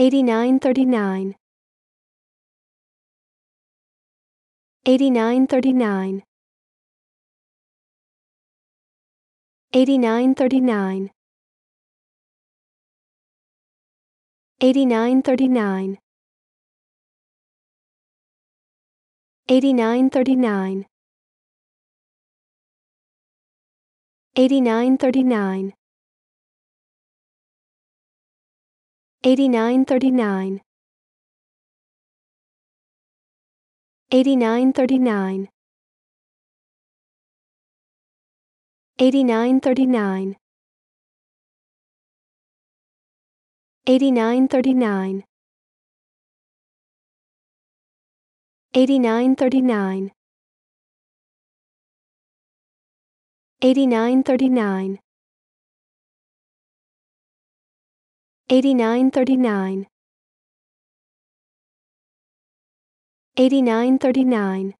8939 8939 8939 8939 8939 8939 8939 8939 8939 8939 8939 8939 8939 8939